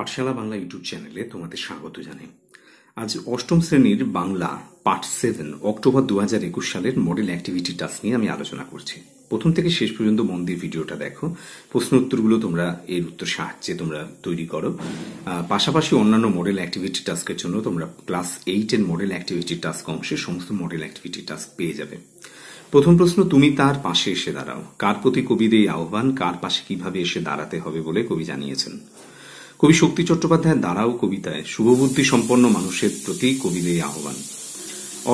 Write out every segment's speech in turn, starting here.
পাঠশালা বাংলা ইউটিউব চ্যানেলে তোমাদের স্বাগত জানাই আজ অষ্টম শ্রেণীর বাংলা পার্ট সেভেন অক্টোবর দু হাজার একুশ সালের মডেল অ্যাক্টিভিটি টাস্ক নিয়ে আমি আলোচনা করছি প্রথম থেকে শেষ পর্যন্ত মন দিয়ে ভিডিওটা দেখো প্রশ্ন উত্তরগুলো তোমরা এর উত্তর সাহায্যে তোমরা তৈরি করো পাশাপাশি অন্যান্য মডেল অ্যাক্টিভিটি টাস্কের জন্য তোমরা ক্লাস এইটের মডেল অ্যাক্টিভিটি টাস্ক অংশে সমস্ত মডেল অ্যাক্টিভিটি টাস্ক পেয়ে যাবে প্রথম প্রশ্ন তুমি তার পাশে এসে দাঁড়াও কার প্রতি কবির এই আহ্বান কার পাশে কিভাবে এসে দাঁড়াতে হবে বলে কবি জানিয়েছেন কবি শক্তি চট্টোপাধ্যায়ের দ্বারাও কবিতায় শুভবুদ্ধি সম্পন্ন মানুষের প্রতি কবির এই আহ্বান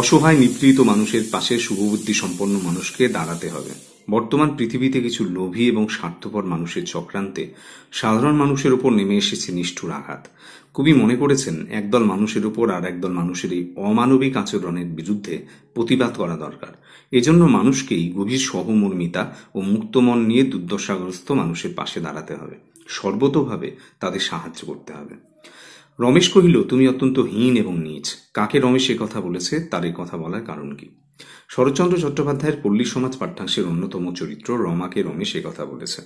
অসহায় নিপীড়িত মানুষের পাশে শুভবুদ্ধি সম্পন্ন মানুষকে দাঁড়াতে হবে বর্তমান পৃথিবীতে কিছু লোভী এবং স্বার্থপর মানুষের চক্রান্তে সাধারণ মানুষের উপর নেমে এসেছে নিষ্ঠুর আঘাত কবি মনে করেছেন একদল মানুষের উপর আর একদল মানুষের এই অমানবিক আচরণের বিরুদ্ধে প্রতিবাদ করা দরকার এজন্য মানুষকেই গভীর সহমর্মিতা ও মুক্তমন নিয়ে দুর্দশাগ্রস্ত মানুষের পাশে দাঁড়াতে হবে সর্বতভাবে তাদের সাহায্য করতে হবে রমেশ কহিল তুমি অত্যন্ত হীন এবং নীচ কাকে রমেশ এ কথা বলেছে তার কথা বলার কারণ কি শরৎচন্দ্র চট্টোপাধ্যায়ের পল্লী সমাজ পাঠ্যাংশের অন্যতম চরিত্র রমাকে রমেশ কথা বলেছে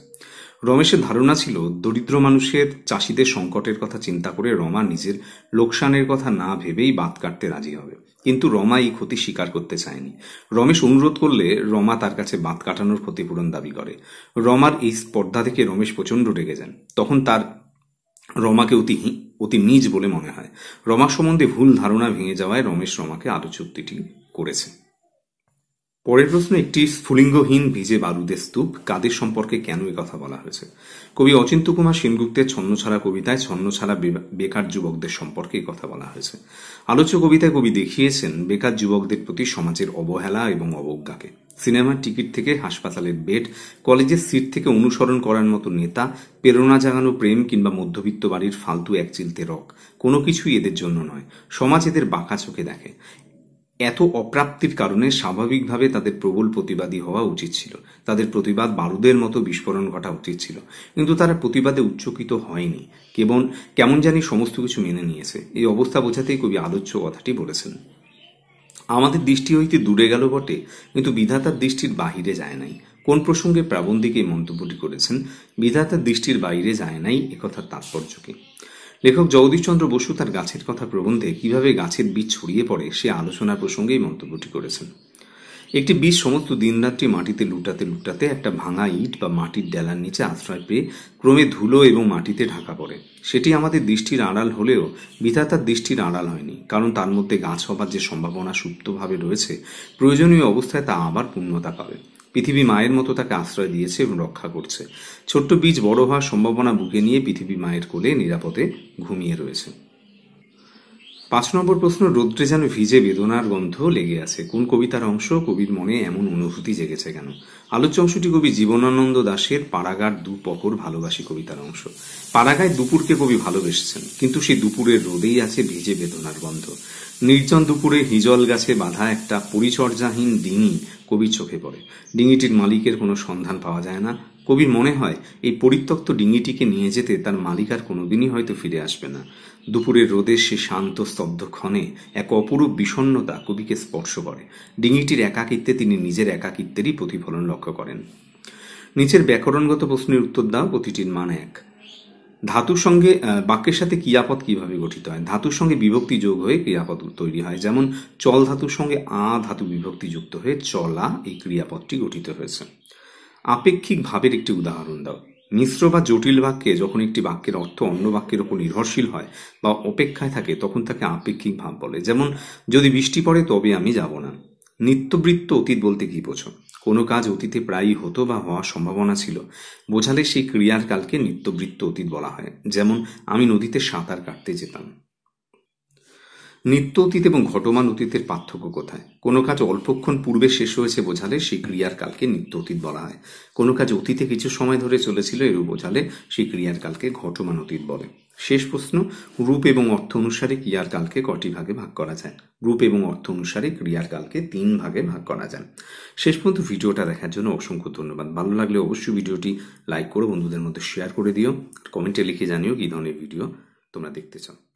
রমেশের ধারণা ছিল দরিদ্র মানুষের চাষিদের সংকটের কথা চিন্তা করে রমা নিজের লোকসানের কথা না ভেবেই বাদ কাটতে রাজি হবে কিন্তু রমা এই ক্ষতি স্বীকার করতে চায়নি রমেশ অনুরোধ করলে রমা তার কাছে বাদ কাটানোর ক্ষতিপূরণ দাবি করে রমার এই স্পর্ধা থেকে রমেশ প্রচণ্ড রেগে যান তখন তার রমাকে অতি অতি নিজ বলে মনে হয় রমা সম্বন্ধে ভুল ধারণা ভেঙে যাওয়ায় রমেশ রমাকে আরও চুক্তিটি করেছে পরের প্রশ্ন একটি স্ফুলিঙ্গহীন ভিজে বারুদের স্তূপ কাদের সম্পর্কে কেন কথা বলা হয়েছে কবি অচিন্ত কুমার সেনগুপ্তের ছন্নছাড়া কবিতায় ছন্নছাড়া বেকার যুবকদের সম্পর্কে কথা বলা হয়েছে আলোচ্য কবিতায় কবি দেখিয়েছেন বেকার যুবকদের প্রতি সমাজের অবহেলা এবং অবজ্ঞাকে সিনেমার টিকিট থেকে হাসপাতালের বেড কলেজের সিট থেকে অনুসরণ করার মতো নেতা প্রেরণা জাগানো প্রেম কিংবা মধ্যবিত্ত বাড়ির ফালতু একচিলতে রক কোনো কিছুই এদের জন্য নয় সমাজ এদের বাঁকা চোখে দেখে এত অপ্রাপ্তির কারণে স্বাভাবিকভাবে তাদের প্রবল প্রতিবাদী হওয়া উচিত ছিল তাদের প্রতিবাদ বারুদের মতো বিস্ফোরণ ঘটা উচিত ছিল কিন্তু তারা প্রতিবাদে উচ্চকিত হয়নি কেবল কেমন জানি সমস্ত কিছু মেনে নিয়েছে এই অবস্থা বোঝাতেই কবি আলোচ্য কথাটি বলেছেন আমাদের দৃষ্টি হইতে দূরে গেল বটে কিন্তু বিধাতার দৃষ্টির বাহিরে যায় নাই কোন প্রসঙ্গে প্রাবন্ধিক এই মন্তব্যটি করেছেন বিধাতার দৃষ্টির বাইরে যায় নাই একথার তাৎপর্য কি লেখক জগদীশচন্দ্র বসু তার গাছের কথা প্রবন্ধে কিভাবে গাছের বীজ ছড়িয়ে পড়ে সে আলোচনা প্রসঙ্গেই মন্তব্যটি করেছেন একটি বীজ সমস্ত দিনরাত্রি মাটিতে লুটাতে লুটাতে একটা ভাঙা ইট বা মাটির ডেলার নিচে আশ্রয় পেয়ে ক্রমে ধুলো এবং মাটিতে ঢাকা পড়ে সেটি আমাদের দৃষ্টির আড়াল হলেও বিধাতার দৃষ্টির আড়াল হয়নি কারণ তার মধ্যে গাছ হবার যে সম্ভাবনা সুপ্তভাবে রয়েছে প্রয়োজনীয় অবস্থায় তা আবার পূর্ণতা পাবে পৃথিবী মায়ের মতো তাকে আশ্রয় দিয়েছে এবং রক্ষা করছে ছোট্ট বীজ বড় হওয়ার সম্ভাবনা বুকে নিয়ে পৃথিবী মায়ের কোলে নিরাপদে ঘুমিয়ে রয়েছে পাঁচ নম্বর প্রশ্ন রৌদ্রে যেন ভিজে বেদনার গন্ধ লেগে আছে কোন কবিতার অংশ কবির মনে এমন অনুভূতি জেগেছে কেন আলোচ্য অংশটি কবি জীবনানন্দ দাসের পাড়াগার দুপকর ভালোবাসি কবিতার অংশ পাড়াগায় দুপুরকে কবি ভালোবেসেছেন কিন্তু সেই দুপুরের রোদেই আছে ভিজে বেদনার গন্ধ নির্জন দুপুরে হিজল গাছে বাঁধা একটা পরিচর্যাহীন ডিঙি কবির চোখে পড়ে ডিঙিটির মালিকের কোনো সন্ধান পাওয়া যায় না কবির মনে হয় এই পরিত্যক্ত ডিঙিটিকে নিয়ে যেতে তার মালিক আর কোনোদিনই হয়তো ফিরে আসবে না দুপুরের রোদের সে শান্ত স্তব্ধ ক্ষণে এক অপরূপ বিষণ্নতা কবিকে স্পর্শ করে ডিঙিটির একাকিত্বে তিনি নিজের একাকিত্বেরই প্রতিফলন লক্ষ্য করেন নিচের ব্যাকরণগত প্রশ্নের উত্তর দাও প্রতিটির মান এক ধাতুর সঙ্গে বাক্যের সাথে ক্রিয়াপদ কিভাবে গঠিত হয় ধাতুর সঙ্গে বিভক্তি যোগ হয়ে ক্রিয়াপদ তৈরি হয় যেমন চল ধাতুর সঙ্গে আ ধাতু বিভক্তি যুক্ত হয়ে চলা এই ক্রিয়াপদটি গঠিত হয়েছে আপেক্ষিক ভাবের একটি উদাহরণ দাও মিশ্র বা জটিল বাক্যে যখন একটি বাক্যের অর্থ অন্য বাক্যের ওপর নির্ভরশীল হয় বা অপেক্ষায় থাকে তখন তাকে আপেক্ষিক ভাব বলে যেমন যদি বৃষ্টি পড়ে তবে আমি যাব না নিত্যবৃত্ত অতীত বলতে কী বোঝো কোনো কাজ অতীতে প্রায়ই হতো বা হওয়ার সম্ভাবনা ছিল বোঝালে সেই ক্রিয়ার কালকে নিত্যবৃত্ত অতীত বলা হয় যেমন আমি নদীতে সাঁতার কাটতে যেতাম নিত্য অতীত এবং ঘটমান অতীতের পার্থক্য কোথায় কোনো কাজ অল্পক্ষণ পূর্বে শেষ হয়েছে বোঝালে সেই ক্রিয়ার কালকে নিত্য অতীত বলা হয় কোনো কাজ অতীতে কিছু সময় ধরে চলেছিল এরূপ বোঝালে সেই ক্রিয়ার কালকে ঘটমান অতীত বলে শেষ প্রশ্ন রূপ এবং অর্থ অনুসারে ক্রিয়ার কালকে কটি ভাগে ভাগ করা যায় রূপ এবং অর্থ অনুসারে ক্রিয়ার কালকে তিন ভাগে ভাগ করা যায় শেষ পর্যন্ত ভিডিওটা দেখার জন্য অসংখ্য ধন্যবাদ ভালো লাগলে অবশ্যই ভিডিওটি লাইক করে বন্ধুদের মধ্যে শেয়ার করে দিও কমেন্টে লিখে জানিও কী ধরনের ভিডিও তোমরা দেখতে চাও